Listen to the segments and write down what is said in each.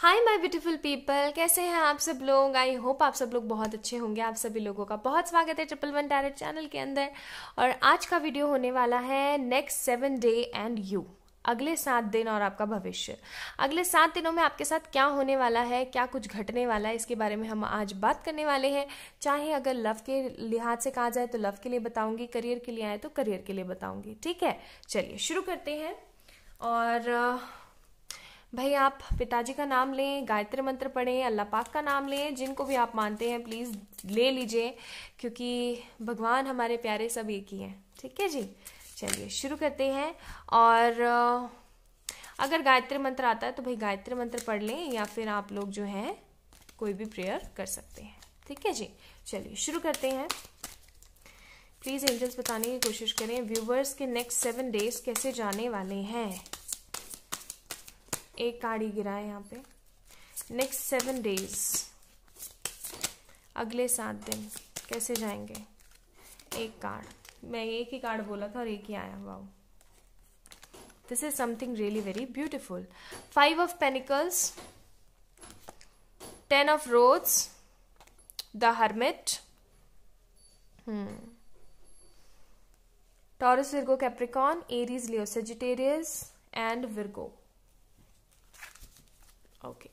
Hi my beautiful people कैसे हैं आप सब लोग आई होप आप सब लोग बहुत अच्छे होंगे आप सभी लोगों का बहुत स्वागत है ट्रिपल वन टैरेट चैनल के अंदर और आज का वीडियो होने वाला है next seven day and you अगले सात दिन और आपका भविष्य अगले सात दिनों में आपके साथ क्या होने वाला है क्या कुछ घटने वाला है इसके बारे में हम आज बात करने वाले हैं चाहे अगर लव के लिहाज से कहा जाए तो लव के लिए बताऊंगी करियर के लिए आए तो करियर के लिए बताऊंगी ठीक है चलिए शुरू करते हैं और भाई आप पिताजी का नाम लें गायत्री मंत्र पढ़ें अल्लाह पाक का नाम लें जिनको भी आप मानते हैं प्लीज़ ले लीजिए क्योंकि भगवान हमारे प्यारे सब एक ही हैं ठीक है जी चलिए शुरू करते हैं और अगर गायत्री मंत्र आता है तो भाई गायत्री मंत्र पढ़ लें या फिर आप लोग जो हैं कोई भी प्रेयर कर सकते हैं ठीक है जी चलिए शुरू करते हैं प्लीज़ एंजल्स बताने की कोशिश करें व्यूवर्स के नेक्स्ट सेवन डेज कैसे जाने वाले हैं एक कार्ड गिरा है यहाँ पे नेक्स्ट सेवन डेज अगले सात दिन कैसे जाएंगे एक कार्ड मैं एक ही कार्ड बोला था और एक ही आया wow this is something really very beautiful five of pentacles ten of rods the hermit Taurus Virgo Capricorn Aries Leo Sagittarius and Virgo Okay.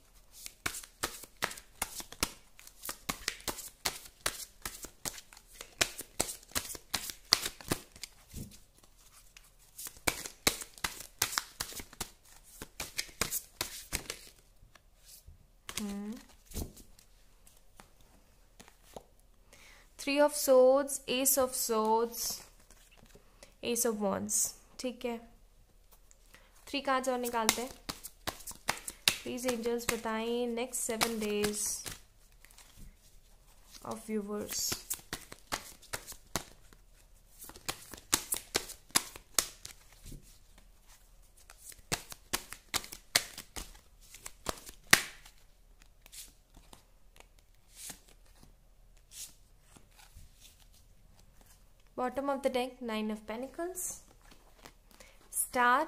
Three of swords ace of swords ace of wands ठीक है three कहाँ से और निकालते हैं Please angels बताएं next seven days of viewers. Bottom of the deck, Nine of Pentacles. Star.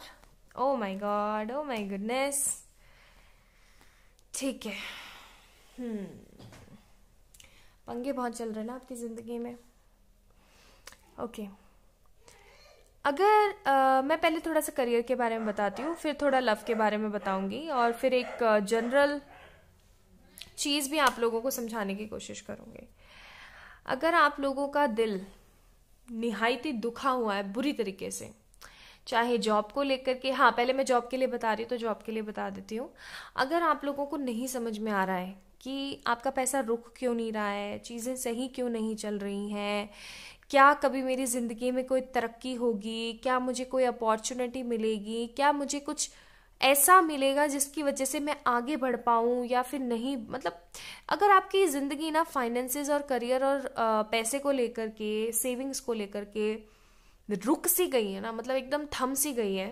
Oh my god, oh my goodness. ठीक है हम्म। पंगे बहुत चल रहे हैं ना आपकी ज़िंदगी में ओके अगर आ, मैं पहले थोड़ा सा करियर के बारे में बताती हूँ फिर थोड़ा लव के बारे में बताऊँगी और फिर एक जनरल चीज़ भी आप लोगों को समझाने की कोशिश करूँगी अगर आप लोगों का दिल निहायती दुखा हुआ है बुरी तरीके से चाहे जॉब को लेकर के हाँ पहले मैं जॉब के लिए बता रही हूँ तो जॉब के लिए बता देती हूँ अगर आप लोगों को नहीं समझ में आ रहा है कि आपका पैसा रुक क्यों नहीं रहा है चीज़ें सही क्यों नहीं चल रही हैं क्या कभी मेरी ज़िंदगी में कोई तरक्की होगी क्या मुझे कोई अपॉर्चुनिटी मिलेगी क्या मुझे कुछ ऐसा मिलेगा जिसकी वजह से मैं आगे बढ़ पाऊँ या फिर नहीं मतलब अगर आपकी ज़िंदगी ना फाइनेंसेस और करियर और पैसे को लेकर के सेविंग्स को लेकर के रुक सी गई है ना मतलब एकदम थम सी गई है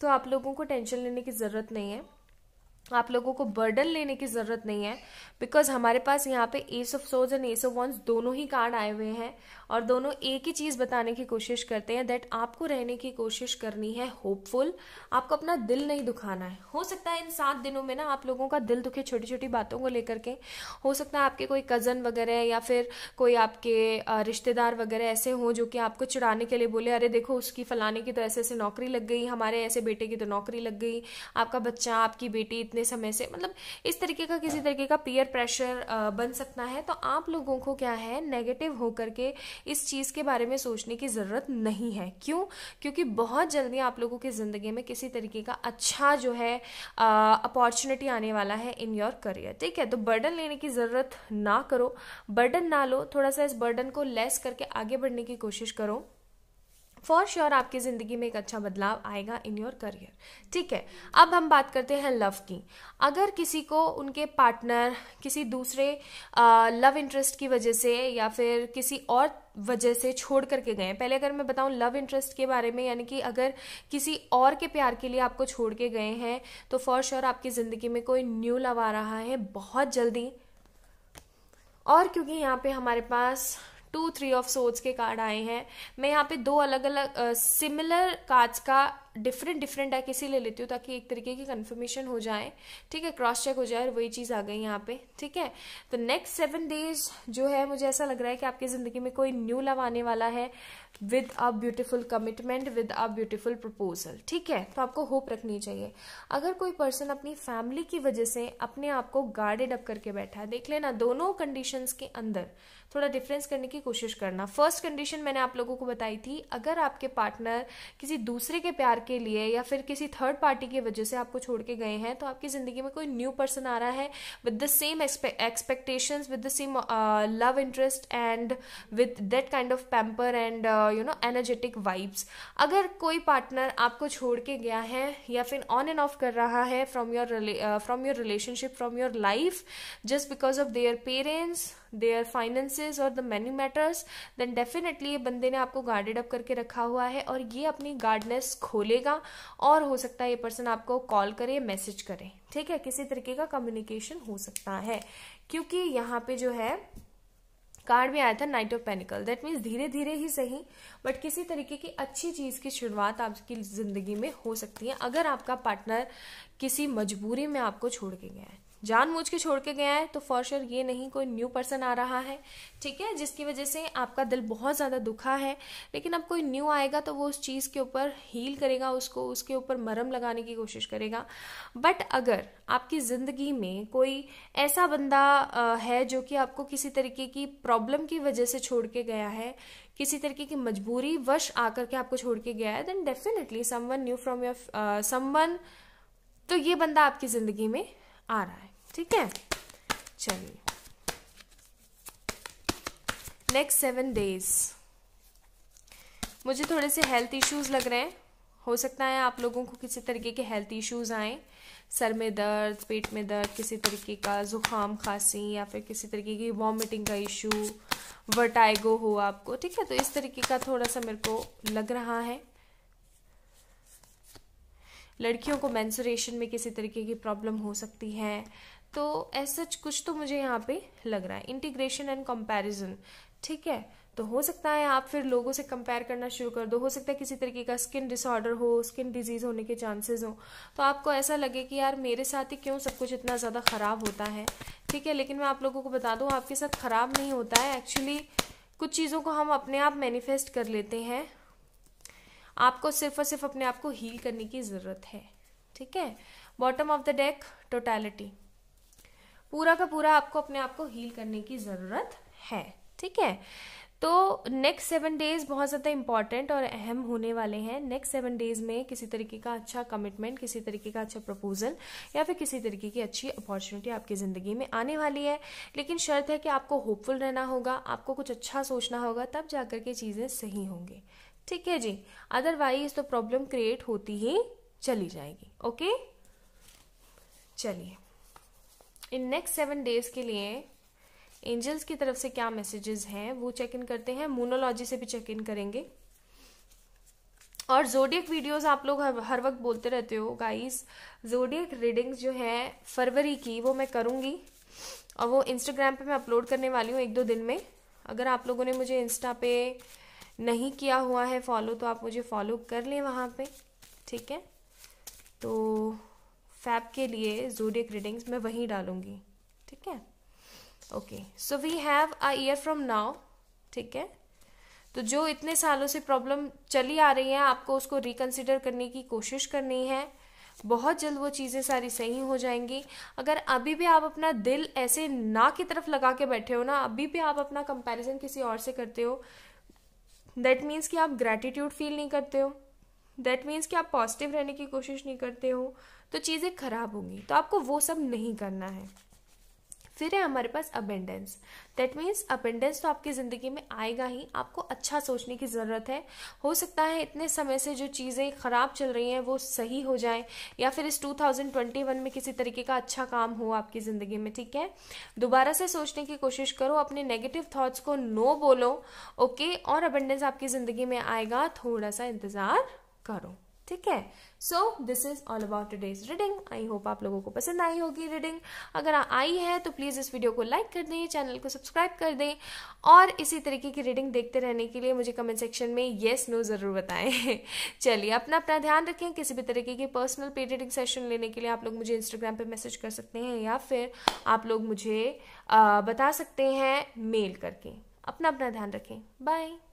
तो आप लोगों को टेंशन लेने की ज़रूरत नहीं है आप लोगों को बर्डन लेने की ज़रूरत नहीं है बिकॉज हमारे पास यहाँ पे एस ऑफ सोज एंड एस ऑफ वंस दोनों ही कार्ड आए हुए हैं और दोनों एक ही चीज़ बताने की कोशिश करते हैं दैट आपको रहने की कोशिश करनी है होपफुल आपको अपना दिल नहीं दुखाना है हो सकता है इन सात दिनों में ना आप लोगों का दिल दुखे छोटी छोटी बातों को लेकर के हो सकता है आपके कोई कज़न वगैरह या फिर कोई आपके रिश्तेदार वगैरह ऐसे हों जो कि आपको चिड़ाने के लिए बोले अरे देखो उसकी फलाने की तो ऐसे ऐसे नौकरी लग गई हमारे ऐसे बेटे की तो नौकरी लग गई आपका बच्चा आपकी बेटी इतनी कितने समय से मतलब इस तरीके का किसी हाँ। तरीके का पीयर प्रेशर बन सकता है तो आप लोगों को क्या है नेगेटिव होकर के इस चीज़ के बारे में सोचने की ज़रूरत नहीं है क्यों क्योंकि बहुत जल्दी आप लोगों की ज़िंदगी में किसी तरीके का अच्छा जो है अपॉर्चुनिटी आने वाला है इन योर करियर ठीक है तो बर्डन लेने की ज़रूरत ना करो बर्डन ना लो थोड़ा सा इस बर्डन को लेस करके आगे बढ़ने की कोशिश करो फॉर श्योर sure, आपकी ज़िंदगी में एक अच्छा बदलाव आएगा इन योर करियर ठीक है अब हम बात करते हैं लव की अगर किसी को उनके पार्टनर किसी दूसरे लव लव इंटरेस्ट की वजह से या फिर किसी और वजह से छोड़ करके गए पहले अगर मैं बताऊं लव इंटरेस्ट के बारे में यानी कि अगर किसी और के प्यार के लिए आपको छोड़ के गए हैं तो फॉर श्योर sure, आपकी ज़िंदगी में कोई न्यू लव आ रहा है बहुत जल्दी और क्योंकि यहाँ पे हमारे पास टू थ्री ऑफ सोर्ड्स के कार्ड आए हैं मैं यहाँ पे दो अलग अलग सिमिलर कार्ड्स का डिफरेंट डिफरेंट डेक ले लेती हूँ ताकि एक तरीके की कन्फर्मेशन हो जाए ठीक है क्रॉस चेक हो जाए और वही चीज़ आ गई यहाँ पे ठीक है तो नेक्स्ट सेवन डेज जो है मुझे ऐसा लग रहा है कि आपकी ज़िंदगी में कोई न्यू लव आने वाला है with a beautiful commitment with a beautiful proposal ठीक है तो आपको होप रखनी चाहिए अगर कोई पर्सन अपनी फैमिली की वजह से अपने आप को गार्डेड अप करके बैठा है देख लेना दोनों कंडीशंस के अंदर थोड़ा डिफरेंस करने की कोशिश करना फर्स्ट कंडीशन मैंने आप लोगों को बताई थी अगर आपके पार्टनर किसी दूसरे के प्यार के लिए या फिर किसी थर्ड पार्टी की वजह से आपको छोड़ के गए हैं तो आपकी ज़िंदगी में कोई न्यू पर्सन आ रहा है with the same expectation with the same love interest and with that kind of pamper and you know energetic vibes अगर कोई पार्टनर आपको छोड़ के गया है या फिर ऑन एंड ऑफ कर रहा है from your from your relationship from your life just because of their parents their finances और the many matters then definitely ये बंदे ने आपको गार्डेड अप करके रखा हुआ है और ये अपनी गार्डनेस खोलेगा और हो सकता है ये पर्सन आपको कॉल करे मैसेज करे ठीक है किसी तरीके का कम्युनिकेशन हो सकता है क्योंकि यहाँ पे जो है कार्ड में आया था knight of pentacles that means धीरे धीरे ही सही बट किसी तरीके की अच्छी चीज़ की शुरुआत आपकी ज़िंदगी में हो सकती है अगर आपका पार्टनर किसी मजबूरी में आपको छोड़ के गया है जानबूझ के छोड़ के गया है तो फॉर श्योर ये नहीं कोई न्यू पर्सन आ रहा है ठीक है जिसकी वजह से आपका दिल बहुत ज़्यादा दुखा है लेकिन अब कोई न्यू आएगा तो वो उस चीज़ के ऊपर हील करेगा उसको उसके ऊपर मरम लगाने की कोशिश करेगा बट अगर आपकी ज़िंदगी में कोई ऐसा बंदा है जो कि आपको किसी तरीके की प्रॉब्लम की वजह से छोड़ के गया है किसी तरीके की मजबूरी वश आकर के आपको छोड़ के गया है then definitely someone new from your someone तो ये बंदा आपकी ज़िंदगी में आ रहा है ठीक है चलिए नेक्स्ट सेवन डेज मुझे थोड़े से हेल्थ इश्यूज लग रहे हैं हो सकता है आप लोगों को किसी तरीके के हेल्थ इश्यूज आए सर में दर्द पेट में दर्द किसी तरीके का ज़ुकाम खांसी या फिर किसी तरीके की वॉमिटिंग का इशू वर्टाइगो हो आपको ठीक है तो इस तरीके का थोड़ा सा मेरे को लग रहा है लड़कियों को मैंसुरेशन में किसी तरीके की प्रॉब्लम हो सकती है तो ऐसा सच कुछ तो मुझे यहाँ पे लग रहा है इंटीग्रेशन एंड कंपैरिजन ठीक है तो हो सकता है आप फिर लोगों से कंपेयर करना शुरू कर दो हो सकता है किसी तरीके का स्किन डिसऑर्डर हो स्किन डिजीज होने के चांसेस हो तो आपको ऐसा लगे कि यार मेरे साथ ही क्यों सब कुछ इतना ज़्यादा ख़राब होता है ठीक है लेकिन मैं आप लोगों को बता दूँ आपके साथ ख़राब नहीं होता है एक्चुअली कुछ चीज़ों को हम अपने आप मैनिफेस्ट कर लेते हैं आपको सिर्फ और सिर्फ अपने आप को हील करने की ज़रूरत है ठीक है bottom of the deck totality पूरा का पूरा आपको अपने आप को हील करने की ज़रूरत है ठीक है तो नेक्स्ट सेवन डेज बहुत ज़्यादा इंपॉर्टेंट और अहम होने वाले हैं नेक्स्ट सेवन डेज में किसी तरीके का अच्छा कमिटमेंट किसी तरीके का अच्छा प्रपोजल या फिर किसी तरीके की अच्छी अपॉर्चुनिटी आपकी ज़िंदगी में आने वाली है लेकिन शर्त है कि आपको होपफुल रहना होगा आपको कुछ अच्छा सोचना होगा तब जाकर के चीज़ें सही होंगी ठीक है जी अदरवाइज तो प्रॉब्लम क्रिएट होती ही चली जाएगी ओके चलिए इन नेक्स्ट सेवन डेज के लिए एंजल्स की तरफ से क्या मैसेजेस हैं वो चेक इन करते हैं मोनोलॉजी से भी चेक इन करेंगे और जोडियक वीडियोस आप लोग हर, हर वक्त बोलते रहते हो गाइस जोडियक रीडिंग्स जो है फरवरी की वो मैं करूँगी और वो इंस्टाग्राम पे मैं अपलोड करने वाली हूँ एक दो दिन में अगर आप लोगों ने मुझे इंस्टा पे नहीं किया हुआ है फॉलो तो आप मुझे फॉलो कर लें वहाँ पे ठीक है तो फैब के लिए जूडियक रीडिंग्स मैं वहीं डालूंगी ठीक है okay so we have a year from now ठीक है तो जो इतने सालों से प्रॉब्लम चली आ रही है आपको उसको रिकन्सिडर करने की कोशिश करनी है बहुत जल्द वो चीज़ें सारी सही हो जाएंगी अगर अभी भी आप अपना दिल ऐसे ना की तरफ लगा के बैठे हो ना अभी भी आप अपना कंपैरिजन किसी और से करते हो दैट मीन्स कि आप ग्रैटिट्यूड फील नहीं करते हो दैट मीन्स कि आप पॉजिटिव रहने की कोशिश नहीं करते हो तो चीज़ें खराब होंगी तो आपको वो सब नहीं करना है फिर है हमारे पास अबेंडेंस दैट मीन्स अबेंडेंस तो आपकी ज़िंदगी में आएगा ही आपको अच्छा सोचने की ज़रूरत है हो सकता है इतने समय से जो चीज़ें ख़राब चल रही हैं वो सही हो जाए या फिर इस 2021 में किसी तरीके का अच्छा काम हो आपकी ज़िंदगी में ठीक है दोबारा से सोचने की कोशिश करो अपने नेगेटिव थाट्स को नो बोलो ओके और अबेंडेंस आपकी ज़िंदगी में आएगा थोड़ा सा इंतज़ार करो ठीक है so this is all about today's reading I hope आप लोगों को पसंद आई होगी रीडिंग अगर आई है तो प्लीज़ इस वीडियो को लाइक कर दें चैनल को सब्सक्राइब कर दें और इसी तरीके की रीडिंग देखते रहने के लिए मुझे कमेंट सेक्शन में येस नो ज़रूर बताएं चलिए अपना अपना ध्यान रखें किसी भी तरीके के पर्सनल पेड रीडिंग सेशन लेने के लिए आप लोग मुझे इंस्टाग्राम पर मैसेज कर सकते हैं या फिर आप लोग मुझे आ, बता सकते हैं मेल करके अपना अपना ध्यान रखें बाय